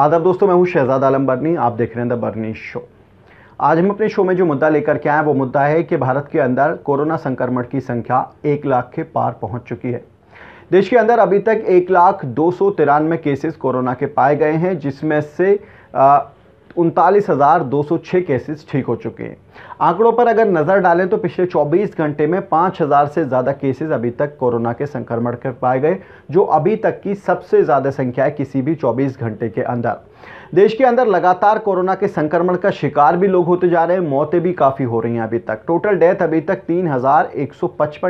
आदर दोस्तों मैं हूं शहजाद आलम बर्नी आप देख रहे हैं द बर्नी शो आज हम अपने शो में जो मुद्दा लेकर के आए हैं वो मुद्दा है कि भारत के अंदर कोरोना संक्रमण की संख्या एक लाख के पार पहुंच चुकी है देश के अंदर अभी तक एक लाख दो सौ तिरानवे केसेस कोरोना के पाए गए हैं जिसमें से आ, उनतालीस हजार दो सौ केसेस ठीक हो चुके हैं आंकड़ों पर अगर नज़र डालें तो पिछले 24 घंटे में 5000 से ज़्यादा केसेस अभी तक कोरोना के संक्रमण के पाए गए जो अभी तक की सबसे ज़्यादा संख्या है किसी भी 24 घंटे के अंदर देश के अंदर लगातार कोरोना के संक्रमण का शिकार भी लोग होते जा रहे हैं मौतें भी काफ़ी हो रही हैं अभी तक टोटल डेथ अभी तक तीन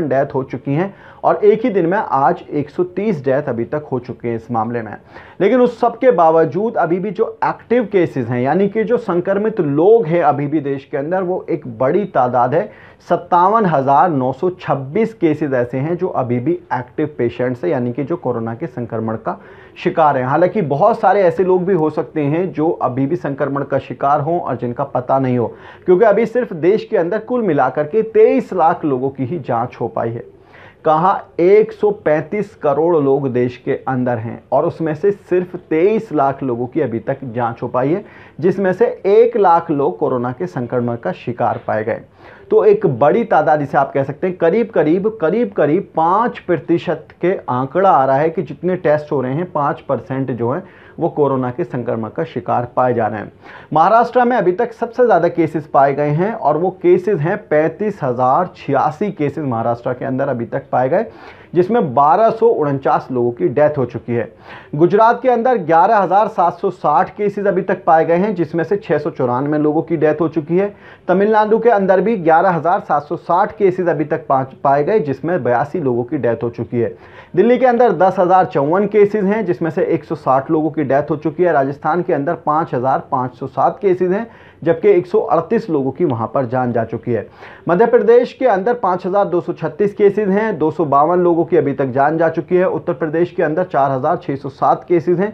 डेथ हो चुकी हैं और एक ही दिन में आज 130 डेथ अभी तक हो चुके हैं इस मामले में लेकिन उस सब के बावजूद अभी भी जो एक्टिव केसेस हैं यानी कि जो संक्रमित लोग हैं अभी भी देश के अंदर वो एक बड़ी तादाद है सत्तावन केसेस ऐसे हैं जो अभी भी एक्टिव पेशेंट्स हैं यानी कि जो कोरोना के संक्रमण का शिकार हैं हालांकि बहुत सारे ऐसे लोग भी हो सकते सकते हैं जो अभी भी संक्रमण का शिकार हों और जिनका पता नहीं हो क्योंकि अभी सिर्फ देश के अंदर कुल मिलाकर के 23 लाख लोगों की ही जांच हो पाई है कहा 135 करोड़ लोग देश के अंदर हैं और उसमें से सिर्फ 23 लाख लोगों की अभी तक जांच हो पाई है जिसमें से एक लाख लोग कोरोना के संक्रमण का शिकार पाए गए तो एक बड़ी तादाद इसे आप कह सकते हैं करीब करीब करीब करीब पाँच प्रतिशत के आंकड़ा आ रहा है कि जितने टेस्ट हो रहे हैं पाँच परसेंट जो है वो कोरोना के संक्रमण का शिकार पाए जा रहे हैं महाराष्ट्र में अभी तक सबसे ज़्यादा केसेस पाए गए हैं और वो केसेस हैं पैंतीस हज़ार छियासी केसेस महाराष्ट्र के अंदर अभी तक पाए गए जिसमें बारह लोगों की डेथ हो चुकी है गुजरात के अंदर 11,760 केसेस अभी तक पाए गए हैं जिसमें से छः लोगों की डेथ हो चुकी है तमिलनाडु के अंदर भी 11,760 केसेस अभी तक पाए गए जिसमें बयासी लोगों की डेथ हो चुकी है दिल्ली के अंदर दस केसेस हैं जिसमें से 160 लोगों की डेथ हो चुकी है राजस्थान के अंदर 5,507 केसेस हैं जबकि 138 लोगों की वहां पर जान जा चुकी है मध्य प्रदेश के अंदर छत्तीस केसेस हैं दो लोगों लोगों की अभी तक जान जा चुकी है उत्तर प्रदेश के अंदर 4,607 केसेस हैं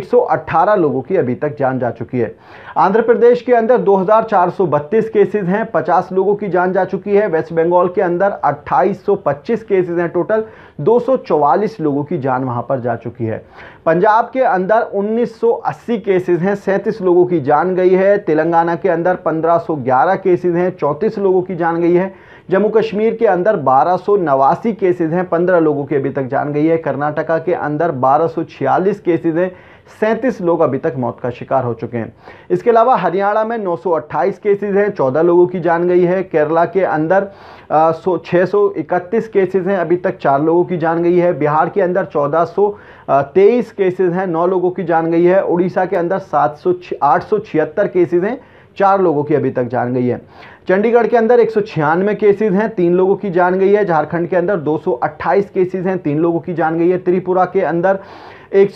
118 लोगों की अभी तक जान जा चुकी है आंध्र प्रदेश के अंदर 2,432 केसेस हैं 50 लोगों की जान जा चुकी है वेस्ट बंगाल के अंदर 2,825 केसेस हैं टोटल 244 लोगों की जान वहां पर जा चुकी है पंजाब के अंदर 1980 केसेस हैं सैंतीस लोगों की जान गई है तेलंगाना के अंदर 1511 केसेस हैं 34 लोगों की जान गई है जम्मू कश्मीर के अंदर बारह केसेस हैं 15 लोगों की अभी तक जान गई है कर्नाटका के अंदर छियालीस केसेस हैं सैंतीस लोग अभी तक मौत का शिकार हो चुके हैं इसके अलावा हरियाणा में 928 केसेस हैं 14 लोगों की जान गई है केरला के अंदर छः सौ इकतीस केसेज हैं अभी तक चार लोगों की जान गई है बिहार के अंदर चौदह सौ तेईस केसेज हैं नौ लोगों की जान गई है उड़ीसा के अंदर सात सौ आठ सौ छिहत्तर केसेज हैं चार लोगों की अभी तक जान गई है चंडीगढ़ के अंदर एक केसेस हैं तीन लोगों की जान गई है झारखंड के अंदर 228 केसेस हैं तीन लोगों की जान गई है त्रिपुरा के अंदर एक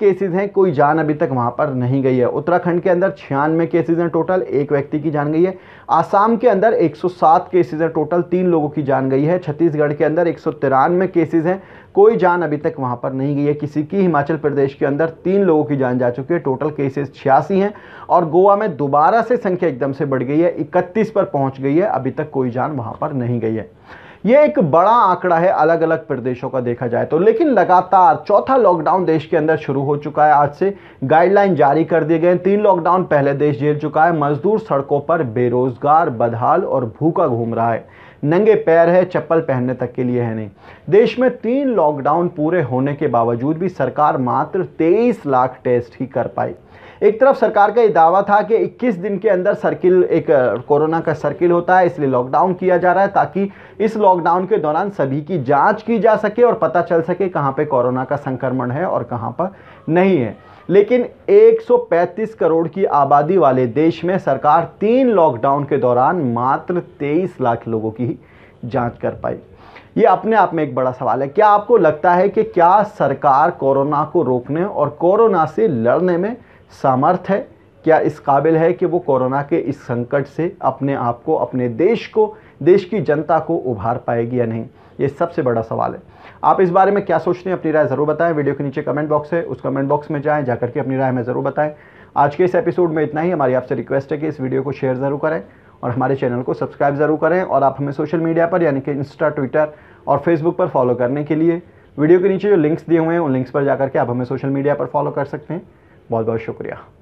केसेस हैं कोई जान अभी तक वहां पर नहीं गई है उत्तराखंड के अंदर छियानवे केसेस हैं टोटल एक व्यक्ति की जान गई है आसाम के अंदर 107 केसेस हैं टोटल तीन लोगों की जान गई है छत्तीसगढ़ के अंदर एक सौ केसेस हैं कोई जान अभी तक वहां पर नहीं गई है किसी की हिमाचल प्रदेश के अंदर तीन लोगों की जान जा चुकी है टोटल केसेस छियासी हैं और गोवा में दोबारा से संख्या एकदम से बढ़ गई है इकतीस पर पहुंच गई है अभी तक कोई जान वहां पर नहीं गई है यह एक बड़ा आंकड़ा है अलग अलग प्रदेशों का देखा जाए तो लेकिन लगातार चौथा लॉकडाउन देश के अंदर शुरू हो चुका है आज से गाइडलाइन जारी कर दिए गए तीन लॉकडाउन पहले देश झेल चुका है मजदूर सड़कों पर बेरोजगार बदहाल और भूखा घूम रहा है नंगे पैर है चप्पल पहनने तक के लिए है नहीं देश में तीन लॉकडाउन पूरे होने के बावजूद भी सरकार मात्र 23 लाख टेस्ट ही कर पाई एक तरफ सरकार का ये दावा था कि 21 दिन के अंदर सर्किल एक कोरोना का सर्किल होता है इसलिए लॉकडाउन किया जा रहा है ताकि इस लॉकडाउन के दौरान सभी की जाँच की जा सके और पता चल सके कहाँ पर कोरोना का संक्रमण है और कहाँ पर नहीं है लेकिन 135 करोड़ की आबादी वाले देश में सरकार तीन लॉकडाउन के दौरान मात्र तेईस लाख लोगों की जाँच कर पाई ये अपने आप में एक बड़ा सवाल है क्या आपको लगता है कि क्या सरकार कोरोना को रोकने और कोरोना से लड़ने में सामर्थ है क्या इस काबिल है कि वो कोरोना के इस संकट से अपने आप को अपने देश को देश की जनता को उभार पाएगी या नहीं ये सबसे बड़ा सवाल है आप इस बारे में क्या सोचते हैं अपनी राय ज़रूर बताएं वीडियो के नीचे कमेंट बॉक्स है उस कमेंट बॉक्स में जाएं जाकर के अपनी राय में ज़रूर बताएं आज के इस एपिसोड में इतना ही हमारी आपसे रिक्वेस्ट है कि इस वीडियो को शेयर ज़रूर करें और हमारे चैनल को सब्सक्राइब ज़रूर करें और आप हमें सोशल मीडिया पर यानी कि इंस्टा ट्विटर और फेसबुक पर फॉलो करने के लिए वीडियो के नीचे जो लिंक्स दिए हुए हैं उन लिंक्स पर जाकर के आप हमें सोशल मीडिया पर फॉलो कर सकते हैं बहुत बहुत शुक्रिया